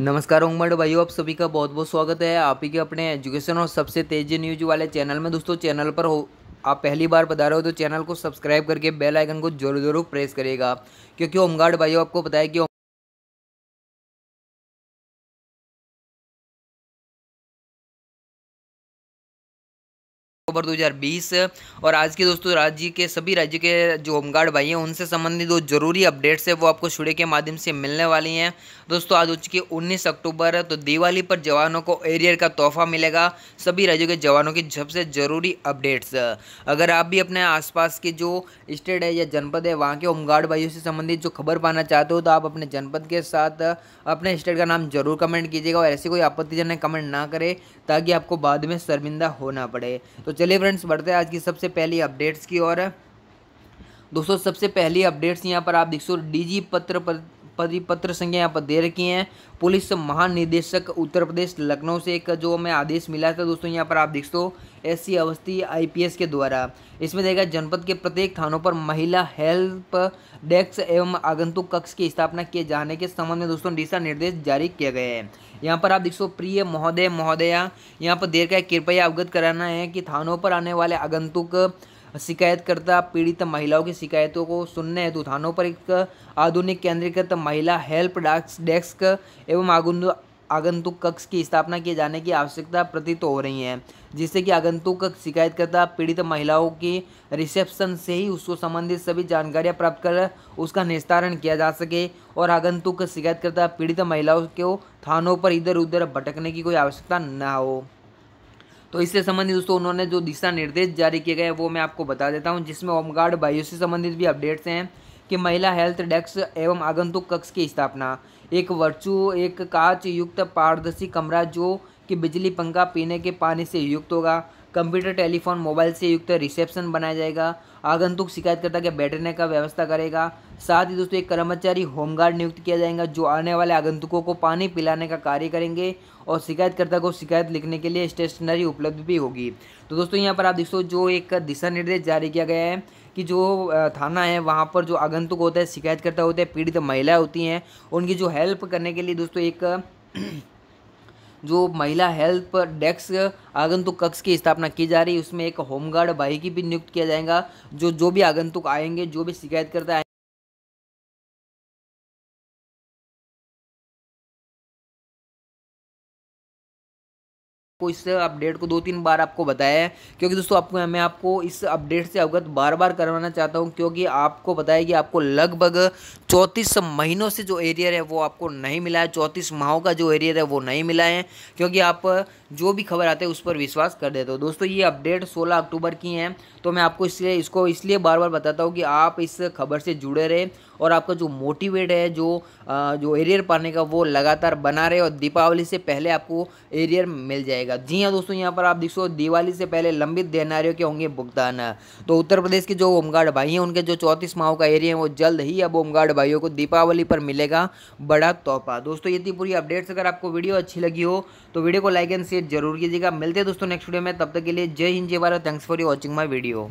नमस्कार उमड़ भाइयों आप सभी का बहुत बहुत स्वागत है आप ही के अपने एजुकेशन और सबसे तेजी न्यूज वाले चैनल में दोस्तों चैनल पर हो आप पहली बार बता रहे हो तो चैनल को सब्सक्राइब करके बेल आइकन को जरूर जरूर प्रेस करिएगा क्योंकि होमगार्ड भाइयों आपको बताया कि नवंबर 2020 और आज के दोस्तों राज्य के सभी राज्य के जो होमगार्ड भाई हैं उनसे संबंधित जो जरूरी अपडेट्स है वो आपको छुड़े के माध्यम से मिलने वाली हैं दोस्तों आज उच्च की उन्नीस अक्टूबर है तो दिवाली पर जवानों को एरियर का तोहफा मिलेगा सभी राज्यों के जवानों की सबसे ज़रूरी अपडेट्स अगर आप भी अपने आसपास के जो स्टेट है या जनपद है वहाँ के होमगार्ड भाइयों से संबंधित जो खबर पाना चाहते हो तो आप अपने जनपद के साथ अपने स्टेट का नाम जरूर कमेंट कीजिएगा और ऐसी कोई आपत्तिजनक कमेंट ना करें ताकि आपको बाद में शर्मिंदा होना पड़े तो चलिए चलिए फ्रेंड्स बढ़ते हैं आज की सबसे पहली अपडेट्स की ओर दोस्तों सबसे पहली अपडेट्स यहाँ पर आप देख सो डीजी पत्र, पत्र परिपत्र संख्या यहाँ पर दे रखी है पुलिस महानिदेशक उत्तर प्रदेश लखनऊ से एक जो हमें आदेश मिला था दोस्तों यहाँ पर आप देख सो एस अवस्थी आईपीएस के द्वारा इसमें देखा जनपद के प्रत्येक थानों पर महिला हेल्प डेस्क एवं आगंतुक कक्ष की स्थापना किए जाने के संबंध में दोस्तों दिशा निर्देश जारी किया गया है यहाँ पर आप देख सो प्रिय महोदय महोदया यहाँ पर देर का कृपया अवगत कराना है कि थानों पर आने वाले आगंतुक शिकायतकर्ता पीड़ित महिलाओं की शिकायतों को सुनने हेतु थानों पर एक आधुनिक केंद्रीकृत महिला हेल्प डेस्क एवं आगुन आगंतुक कक्ष की स्थापना किए जाने की आवश्यकता प्रतीत हो रही है जिससे कि आगंतुक शिकायतकर्ता पीड़ित महिलाओं की रिसेप्शन से ही उसको संबंधित सभी जानकारियां प्राप्त कर उसका निस्तारण किया जा सके और आगंतुक शिकायतकर्ता पीड़ित महिलाओं को थानों पर इधर उधर भटकने की कोई आवश्यकता न हो तो इससे संबंधित दोस्तों उन्होंने जो दिशा निर्देश जारी किए गए वो मैं आपको बता देता हूँ जिसमें होमगार्ड बायो से संबंधित भी अपडेट्स हैं कि महिला हेल्थ डेस्क एवं आगंतुक कक्ष की स्थापना एक वर्चु एक कांच युक्त पारदर्शी कमरा जो कि बिजली पंखा पीने के पानी से युक्त होगा कंप्यूटर टेलीफोन मोबाइल से युक्त रिसेप्शन बनाया जाएगा आगंतुक शिकायतकर्ता के बैठने का व्यवस्था करेगा साथ ही दोस्तों एक कर्मचारी होमगार्ड नियुक्त किया जाएगा जो आने वाले आगंतुकों को पानी पिलाने का कार्य करेंगे और शिकायतकर्ता को शिकायत लिखने के लिए स्टेशनरी उपलब्ध भी होगी तो दोस्तों यहाँ पर आप देखो जो एक दिशा निर्देश जारी किया गया है कि जो थाना है वहाँ पर जो आगंतुक होता है शिकायतकर्ता होते हैं पीड़ित महिलाएं होती हैं उनकी जो हेल्प करने के लिए दोस्तों एक जो महिला हेल्प डेस्क आगंतुक कक्ष की स्थापना की जा रही है उसमें एक होमगार्ड बाई की भी नियुक्त किया जाएगा जो जो भी आगंतुक आएंगे जो भी शिकायत करता है को इस अपडेट को दो तीन बार आपको बताया है क्योंकि दोस्तों आपको मैं आपको इस अपडेट से अवगत बार बार करवाना चाहता हूं क्योंकि आपको बताया कि आपको लगभग चौंतीस महीनों से जो एरियर है वो आपको नहीं मिला है चौंतीस माहों का जो एरियर है वो नहीं मिला है क्योंकि आप जो भी खबर आते हैं उस पर विश्वास कर देते हो दोस्तों ये अपडेट 16 अक्टूबर की है तो मैं आपको इसलिए इसको इसलिए बार बार बताता हूँ कि आप इस खबर से जुड़े रहे और आपका जो मोटिवेट है जो आ, जो एरियर पाने का वो लगातार बना रहे और दीपावली से पहले आपको एरियर मिल जाएगा जी हाँ दोस्तों यहाँ पर आप देखो दिवाली से पहले लंबित देनारियों के होंगे भुगतान तो उत्तर प्रदेश के जो होमगार्ड भाई हैं उनके जो चौंतीस माह का एरिया है वो जल्द ही अब होमगार्ड भाइयों को दीपावली पर मिलेगा बड़ा तोहफा दोस्तों ये थी पूरी अपडेट्स अगर आपको वीडियो अच्छी लगी हो तो वीडियो को लाइक एंड शेयर विजिट जरूर कीजिएगा मिलते हैं दोस्तों नेक्स्ट वीडियो में तब तक के लिए Jai Hind Jai Bharat thanks for you watching my video